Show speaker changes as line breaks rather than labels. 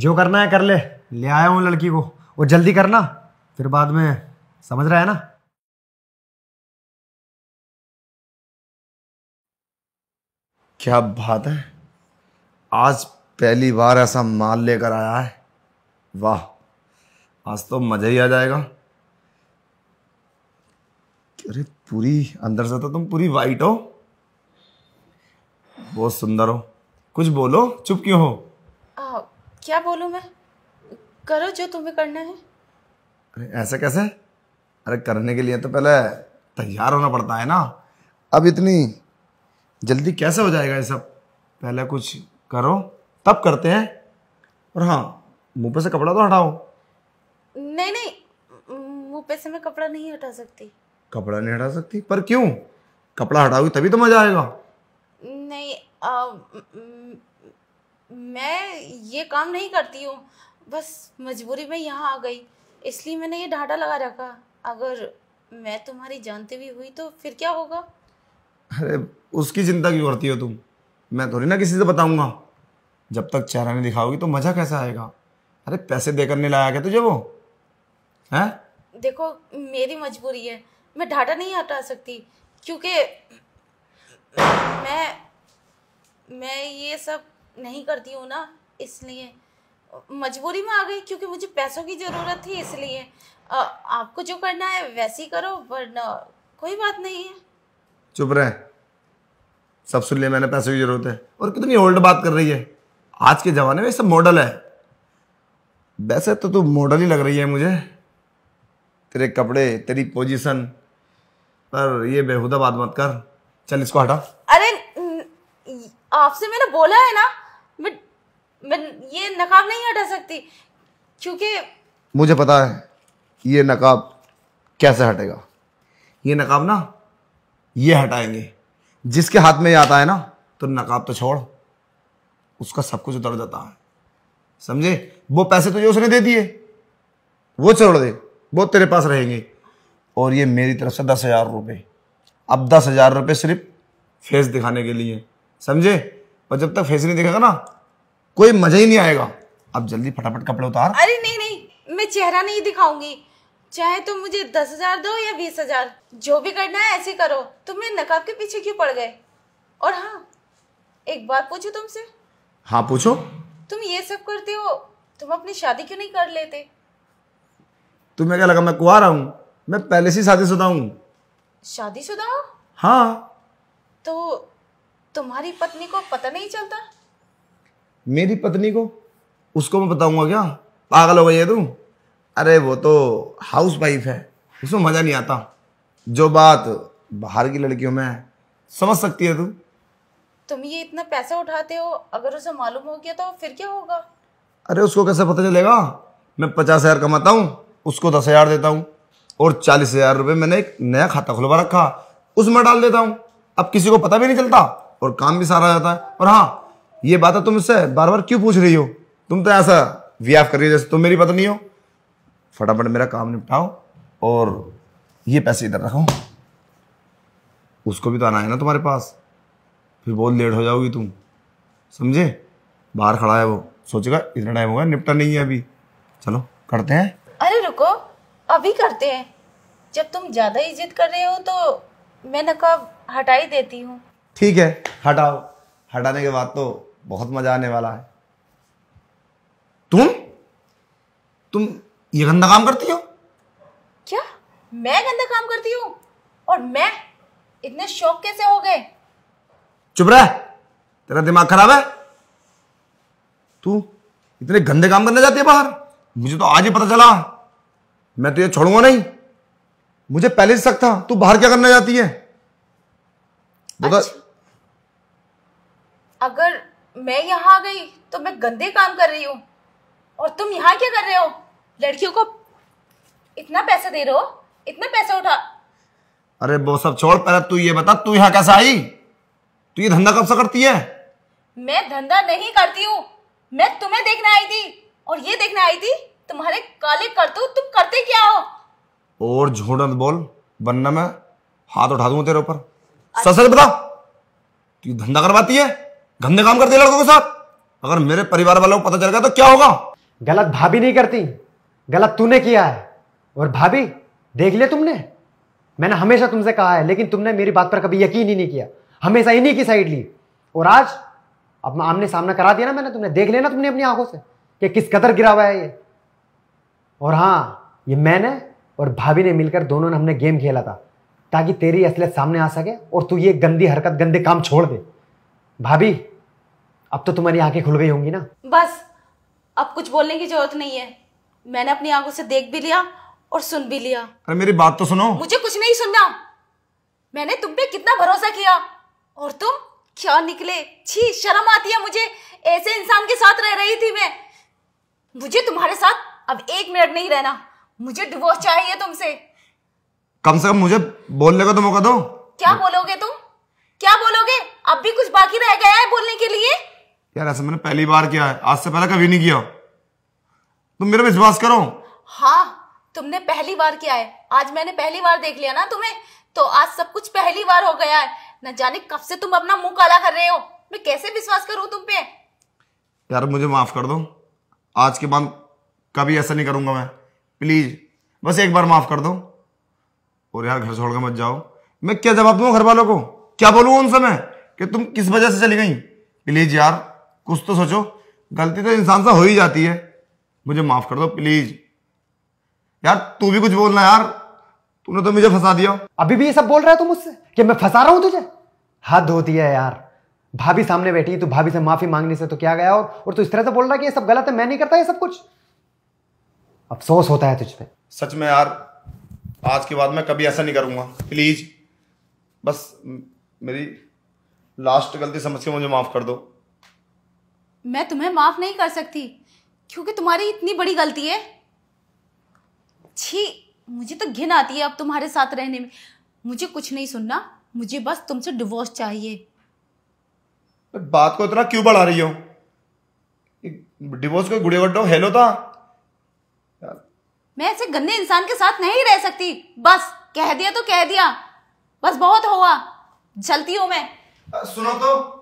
जो करना है कर ले ले आया हूँ लड़की को वो जल्दी करना फिर बाद में समझ रहा है ना क्या बात है आज पहली बार ऐसा माल लेकर आया है वाह आज तो मजा ही आ जाएगा अरे पूरी अंदर से तो तुम पूरी वाइट हो बहुत सुंदर हो कुछ बोलो चुप क्यों हो
क्या बोलूँ मैं करो जो तुम्हें करना है
अरे ऐसे कैसे अरे करने के लिए तो पहले तैयार होना पड़ता है ना अब इतनी जल्दी कैसे हो जाएगा ये सब पहले कुछ करो तब करते हैं और हाँ मुंह पे से कपड़ा तो हटाओ
नहीं नहीं मुंह पे से मैं कपड़ा नहीं हटा सकती
कपड़ा नहीं हटा सकती पर क्यों कपड़ा हटाओगी तभी तो मजा आएगा
नहीं आ, मैं ये काम नहीं करती हूँ बस मजबूरी में यहाँ आ गई इसलिए मैंने ये ढाटा लगा रखा अगर मैं तुम्हारी जानती भी हुई तो फिर क्या होगा
अरे उसकी चिंता क्यों करती हो तुम मैं थोड़ी ना किसी से बताऊंगा जब तक चेहरा नहीं दिखाओगी तो मजा कैसा आएगा अरे पैसे देकर नहीं लाया गया तुझे वो है
देखो मेरी मजबूरी है मैं ढाटा नहीं हटा सकती क्योंकि मैं मैं ये सब नहीं करती हूँ ना इसलिए मजबूरी में आ गई क्योंकि मुझे पैसों की ज़रूरत थी इसलिए आपको जो करना है वैसे ही करो वरना कोई बात नहीं है
चुप रहे सब सुन लिया मैंने पैसों की ज़रूरत है और कितनी ओल्ड बात कर रही है आज के ज़माने में सब मॉडल है वैसे तो तू मॉडल ही लग रही है मुझे तेरे कपड़े तेरी पोजीशन पर ये बेहुदा बात मत कर चल इसको हटा
अरे आपसे मैंने बोला है ना मैं ये नकाब नहीं हटा सकती क्योंकि
मुझे पता है ये नकाब कैसे हटेगा ये नकाब ना ये हटाएंगे जिसके हाथ में ये आता है ना तो नकाब तो छोड़ उसका सब कुछ उतर जाता है समझे वो पैसे तुझे उसने दे दिए वो छोड़ दे वो तेरे पास रहेंगे और ये मेरी तरफ से दस हजार रुपये अब दस हजार रुपये सिर्फ फेस दिखाने के लिए समझे पर जब तक फेस नहीं देखेगा ना कोई मजा ही नहीं आएगा अब जल्दी फटाफट कपड़े उतार
अरे नहीं नहीं मैं चेहरा नहीं दिखाऊंगी चाहे तुम मुझे दस हजार दो या बीस हजार जो भी करना है ऐसे करो तुम मेरे नकाब के पीछे क्यों पड़ गए और हाँ एक बात पूछू तुमसे हाँ पूछो तुम ये सब करते हो तुम अपनी शादी क्यों नहीं कर लेते
तुम्हें क्या लगा मैं कुआ रहा हूँ मैं पहले से शादी शुदा हूँ शादी शुदा हाँ
तो तुम्हारी पत्नी को पता नहीं चलता
मेरी पत्नी को उसको मैं बताऊंगा क्या पागल हो गई है तू अरे वो तो हाउस वाइफ है उसमें मज़ा नहीं आता जो बात बाहर की लड़कियों में समझ सकती है तू
तुम ये इतना पैसा उठाते हो अगर उसे मालूम हो गया तो फिर क्या होगा
अरे उसको कैसे पता चलेगा मैं पचास हज़ार कमाता हूँ उसको दस हज़ार देता हूँ और चालीस हज़ार रुपये मैंने एक नया खाता खुलवा रखा उसमें डाल देता हूँ अब किसी को पता भी नहीं चलता और काम भी सारा जाता है और हाँ ये बात तो तुम इससे बार बार क्यों पूछ रही हो तुम तो ऐसा व्याप कर रही हो जैसे तुम मेरी पत्नी हो फटाफट मेरा काम निपटाओ और ये पैसे इधर रखो उसको भी तो आना है ना तुम्हारे पास फिर बहुत लेट हो जाओगी तुम समझे बाहर खड़ा है वो सोचेगा इतना टाइम होगा निपटा नहीं है अभी चलो करते हैं
अरे रुको अभी करते हैं जब तुम ज्यादा इज्जत कर रहे हो तो मैं नकाब हटा ही देती हूँ
ठीक है हटाओ हटाने के बाद तो बहुत मजा आने वाला है तुम तुम ये गंदा काम करती हो
क्या मैं गंदा काम करती हूँ और मैं इतने शौक कैसे हो गए
चुप रह तेरा दिमाग खराब है तू इतने गंदे काम करने जाती है बाहर मुझे तो आज ही पता चला मैं तुझे तो छोड़ूंगा नहीं मुझे पहले से शक था तू बाहर क्या करने जाती है अच्छा।
अगर मैं यहाँ आ गई तो मैं गंदे काम कर रही हूँ और तुम यहाँ क्या कर रहे हो लड़कियों को इतना पैसा दे रहे हो इतना पैसे उठा
अरे वो सब छोड़ पहले तू ये बता तू यहाँ कैसे आई तू ये धंधा कब से करती है
मैं धंधा नहीं करती हूँ मैं तुम्हें देखने आई थी और ये देखने आई थी तुम्हारे काले करतूत तुम करते क्या हो
और झूठ मत बोल वरना मैं हाथ उठा दूंगा तेरे ऊपर अच्छा। सच सच बता तू धंधा करवाती है गंदे काम करती है लड़कों के साथ अगर मेरे परिवार वालों को पता चल गया तो क्या होगा गलत भाभी नहीं करती गलत तूने किया है और भाभी देख लिया तुमने मैंने हमेशा तुमसे कहा है लेकिन तुमने मेरी बात पर कभी यकीन ही नहीं किया हमेशा इन्हीं की साइड ली और आज अब आमने सामना करा दिया ना मैंने तुमने देख लिया ना तुमने अपनी आंखों से कि किस कदर गिरा हुआ है ये और हाँ ये मैंने और भाभी ने मिलकर दोनों ने हमने गेम खेला था ताकि तेरी असलियत सामने आ सके और तू ये गंदी हरकत गंदे काम छोड़ दे भाभी अब तो तुम्हारी आंखें खुल गई होंगी ना
बस अब कुछ बोलने की जरूरत नहीं है मैंने अपनी आंखों से देख भी लिया और सुन भी लिया
अरे मेरी बात
तो सुनो मुझे कुछ नहीं सुनना मैंने तुम पे कितना भरोसा किया और तुम क्या निकले छी शर्म आती है मुझे ऐसे इंसान के साथ रह रही थी मैं मुझे तुम्हारे साथ अब एक मिनट नहीं रहना मुझे डिवोर्स चाहिए तुमसे
कम से कम मुझे बोलने का तो मौका दो
क्या बोलोगे तुम क्या बोलोगे अब भी कुछ बाकी रह गया है बोलने के लिए
यार ऐसा मैंने पहली बार किया है आज से पहले कभी नहीं किया तुम मेरा विश्वास करो
हाँ तुमने पहली बार किया है आज मैंने पहली बार देख लिया ना तुम्हें तो आज सब कुछ पहली बार हो गया है न जाने कब से तुम अपना मुंह काला कर रहे हो मैं कैसे विश्वास करूं तुम पे
यार मुझे माफ कर दो आज के बाद कभी ऐसा नहीं करूंगा मैं प्लीज बस एक बार माफ कर दो और यार घर छोड़कर मत जाओ मैं क्या जवाब दूंगा घर वालों को क्या बोलूंगा उनसे मैं कि तुम किस वजह से चली गई प्लीज यार कुछ तो सोचो गलती तो इंसान से हो ही जाती है मुझे माफ कर दो प्लीज यार तू भी कुछ बोलना यार तूने तो मुझे फंसा दिया अभी भी ये सब बोल रहा है तू मुझसे कि मैं फंसा रहा हूं तुझे हद होती है यार भाभी सामने बैठी है तू भाभी से माफी मांगने से तो क्या गया और और तू इस तरह से बोल रहा है कि ये सब गलत है मैं नहीं करता ये सब कुछ अफसोस होता है तुझे सच में यार आज के बाद मैं कभी ऐसा नहीं करूंगा प्लीज बस मेरी लास्ट गलती समझ के मुझे माफ कर दो
मैं तुम्हें माफ नहीं कर सकती क्योंकि तुम्हारी इतनी बड़ी गलती है छी मुझे तो घिन आती है अब तुम्हारे साथ रहने में मुझे कुछ नहीं सुनना मुझे बस तुमसे डिवोर्स चाहिए
बात को इतना क्यों बढ़ा रही हो डिवोर्स को गुड़े गड्ढो हेलो था
मैं ऐसे गंदे इंसान के साथ नहीं रह सकती बस कह दिया तो कह दिया बस बहुत हुआ जलती हूँ मैं सुनो तो